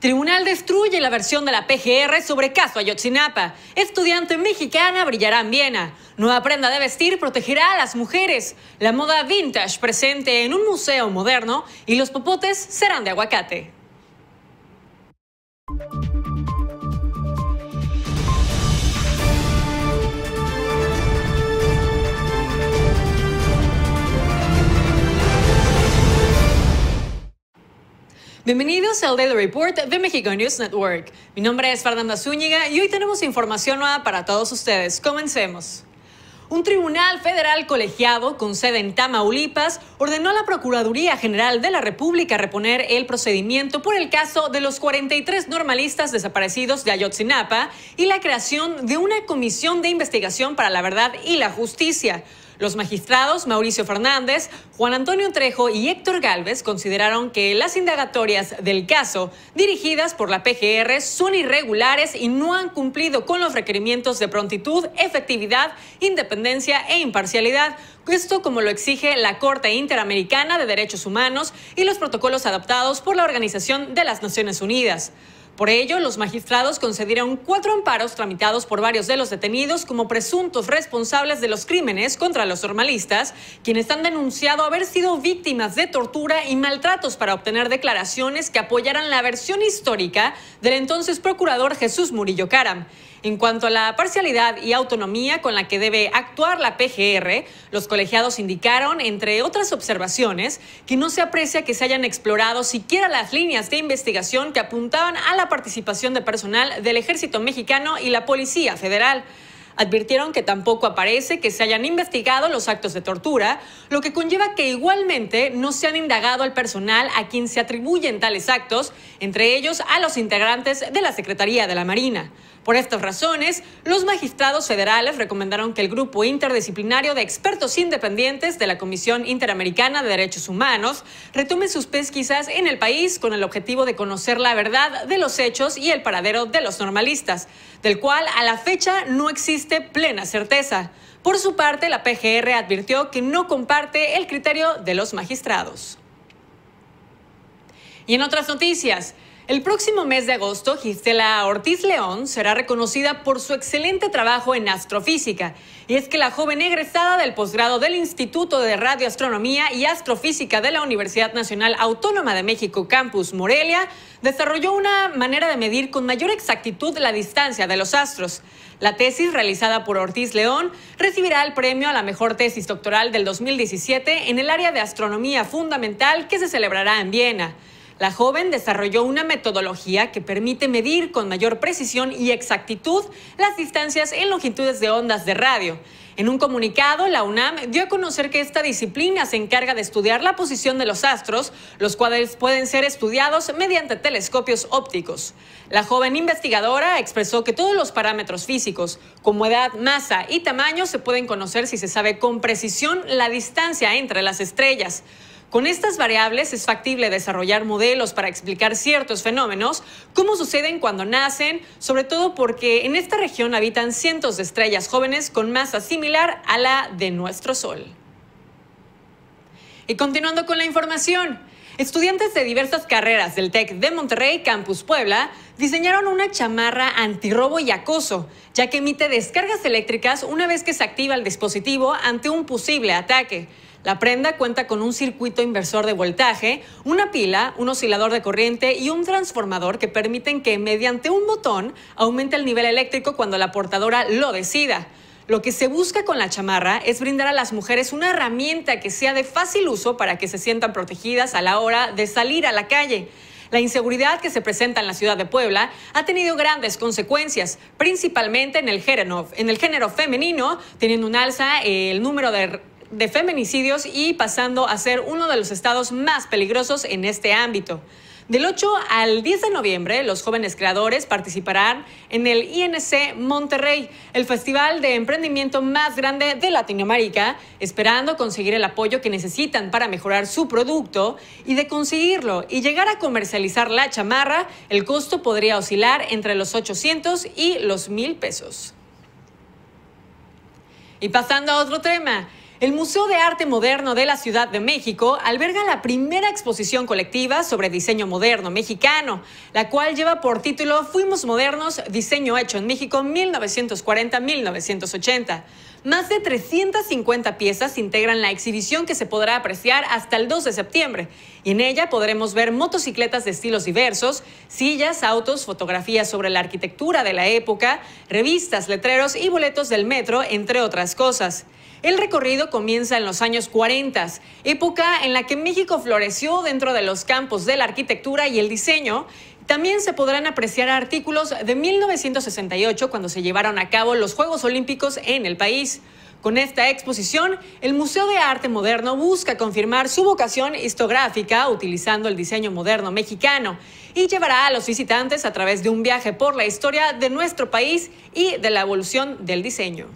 Tribunal destruye la versión de la PGR sobre caso Ayotzinapa. Estudiante mexicana brillará en Viena. Nueva prenda de vestir protegerá a las mujeres. La moda vintage presente en un museo moderno y los popotes serán de aguacate. Bienvenidos al Daily Report de México News Network. Mi nombre es Fernanda Zúñiga y hoy tenemos información nueva para todos ustedes. Comencemos. Un tribunal federal colegiado con sede en Tamaulipas ordenó a la Procuraduría General de la República reponer el procedimiento por el caso de los 43 normalistas desaparecidos de Ayotzinapa y la creación de una comisión de investigación para la verdad y la justicia. Los magistrados Mauricio Fernández, Juan Antonio Trejo y Héctor Galvez consideraron que las indagatorias del caso dirigidas por la PGR son irregulares y no han cumplido con los requerimientos de prontitud, efectividad, independencia e imparcialidad, puesto como lo exige la Corte Interamericana de Derechos Humanos y los protocolos adaptados por la Organización de las Naciones Unidas. Por ello, los magistrados concedieron cuatro amparos tramitados por varios de los detenidos como presuntos responsables de los crímenes contra los normalistas, quienes han denunciado haber sido víctimas de tortura y maltratos para obtener declaraciones que apoyaran la versión histórica del entonces procurador Jesús Murillo Caram. En cuanto a la parcialidad y autonomía con la que debe actuar la PGR, los colegiados indicaron, entre otras observaciones, que no se aprecia que se hayan explorado siquiera las líneas de investigación que apuntaban a la participación de personal del Ejército Mexicano y la Policía Federal. Advirtieron que tampoco aparece que se hayan investigado los actos de tortura, lo que conlleva que igualmente no se han indagado al personal a quien se atribuyen tales actos, entre ellos a los integrantes de la Secretaría de la Marina. Por estas razones, los magistrados federales recomendaron que el grupo interdisciplinario de expertos independientes de la Comisión Interamericana de Derechos Humanos retome sus pesquisas en el país con el objetivo de conocer la verdad de los hechos y el paradero de los normalistas, del cual a la fecha no existe plena certeza. Por su parte, la PGR advirtió que no comparte el criterio de los magistrados. Y en otras noticias, el próximo mes de agosto, Gisela Ortiz León será reconocida por su excelente trabajo en astrofísica. Y es que la joven egresada del posgrado del Instituto de Radioastronomía y Astrofísica de la Universidad Nacional Autónoma de México, Campus Morelia, desarrolló una manera de medir con mayor exactitud la distancia de los astros. La tesis realizada por Ortiz León recibirá el premio a la mejor tesis doctoral del 2017 en el área de astronomía fundamental que se celebrará en Viena. La joven desarrolló una metodología que permite medir con mayor precisión y exactitud las distancias en longitudes de ondas de radio. En un comunicado, la UNAM dio a conocer que esta disciplina se encarga de estudiar la posición de los astros, los cuales pueden ser estudiados mediante telescopios ópticos. La joven investigadora expresó que todos los parámetros físicos, como edad, masa y tamaño, se pueden conocer si se sabe con precisión la distancia entre las estrellas. Con estas variables es factible desarrollar modelos para explicar ciertos fenómenos, cómo suceden cuando nacen, sobre todo porque en esta región habitan cientos de estrellas jóvenes con masa similar a la de nuestro Sol. Y continuando con la información, Estudiantes de diversas carreras del TEC de Monterrey, Campus Puebla, diseñaron una chamarra antirrobo y acoso, ya que emite descargas eléctricas una vez que se activa el dispositivo ante un posible ataque. La prenda cuenta con un circuito inversor de voltaje, una pila, un oscilador de corriente y un transformador que permiten que mediante un botón aumente el nivel eléctrico cuando la portadora lo decida. Lo que se busca con la chamarra es brindar a las mujeres una herramienta que sea de fácil uso para que se sientan protegidas a la hora de salir a la calle. La inseguridad que se presenta en la ciudad de Puebla ha tenido grandes consecuencias, principalmente en el género, femenino, teniendo un alza el número de feminicidios y pasando a ser uno de los estados más peligrosos en este ámbito. Del 8 al 10 de noviembre, los jóvenes creadores participarán en el INC Monterrey, el festival de emprendimiento más grande de Latinoamérica, esperando conseguir el apoyo que necesitan para mejorar su producto y de conseguirlo y llegar a comercializar la chamarra, el costo podría oscilar entre los 800 y los 1000 pesos. Y pasando a otro tema, el Museo de Arte Moderno de la Ciudad de México alberga la primera exposición colectiva sobre diseño moderno mexicano, la cual lleva por título Fuimos Modernos, Diseño Hecho en México 1940-1980. Más de 350 piezas integran la exhibición que se podrá apreciar hasta el 2 de septiembre, y en ella podremos ver motocicletas de estilos diversos, sillas, autos, fotografías sobre la arquitectura de la época, revistas, letreros y boletos del metro, entre otras cosas. El recorrido comienza en los años 40, época en la que México floreció dentro de los campos de la arquitectura y el diseño. También se podrán apreciar artículos de 1968 cuando se llevaron a cabo los Juegos Olímpicos en el país. Con esta exposición, el Museo de Arte Moderno busca confirmar su vocación histográfica utilizando el diseño moderno mexicano y llevará a los visitantes a través de un viaje por la historia de nuestro país y de la evolución del diseño.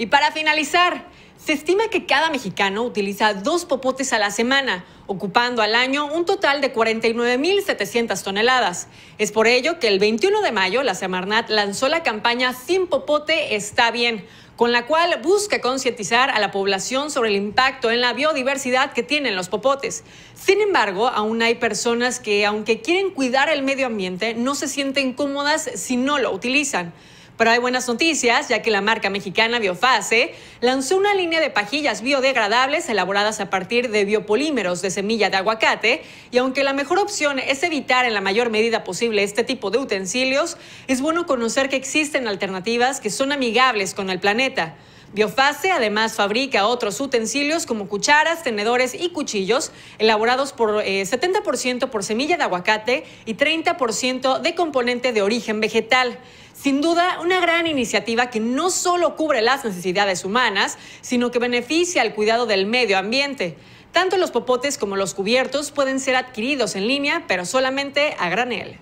Y para finalizar, se estima que cada mexicano utiliza dos popotes a la semana, ocupando al año un total de 49.700 toneladas. Es por ello que el 21 de mayo la Semarnat lanzó la campaña Sin popote está bien, con la cual busca concientizar a la población sobre el impacto en la biodiversidad que tienen los popotes. Sin embargo, aún hay personas que, aunque quieren cuidar el medio ambiente, no se sienten cómodas si no lo utilizan. Pero hay buenas noticias, ya que la marca mexicana Biofase lanzó una línea de pajillas biodegradables elaboradas a partir de biopolímeros de semilla de aguacate. Y aunque la mejor opción es evitar en la mayor medida posible este tipo de utensilios, es bueno conocer que existen alternativas que son amigables con el planeta. Biofase además fabrica otros utensilios como cucharas, tenedores y cuchillos, elaborados por 70% eh, por semilla de aguacate y 30% de componente de origen vegetal. Sin duda, una gran iniciativa que no solo cubre las necesidades humanas, sino que beneficia al cuidado del medio ambiente. Tanto los popotes como los cubiertos pueden ser adquiridos en línea, pero solamente a granel.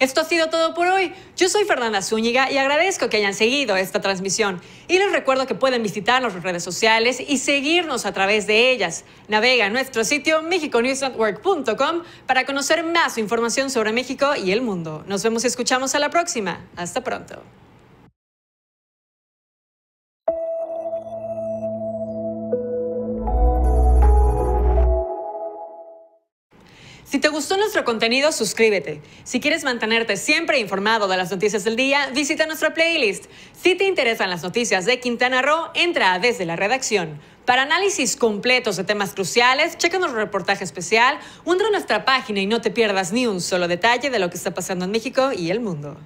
Esto ha sido todo por hoy. Yo soy Fernanda Zúñiga y agradezco que hayan seguido esta transmisión. Y les recuerdo que pueden visitar nuestras redes sociales y seguirnos a través de ellas. Navega a nuestro sitio mexiconewsnetwork.com para conocer más información sobre México y el mundo. Nos vemos y escuchamos a la próxima. Hasta pronto. Si te gustó nuestro contenido, suscríbete. Si quieres mantenerte siempre informado de las noticias del día, visita nuestra playlist. Si te interesan las noticias de Quintana Roo, entra desde la redacción. Para análisis completos de temas cruciales, checa nuestro reportaje especial, a nuestra página y no te pierdas ni un solo detalle de lo que está pasando en México y el mundo.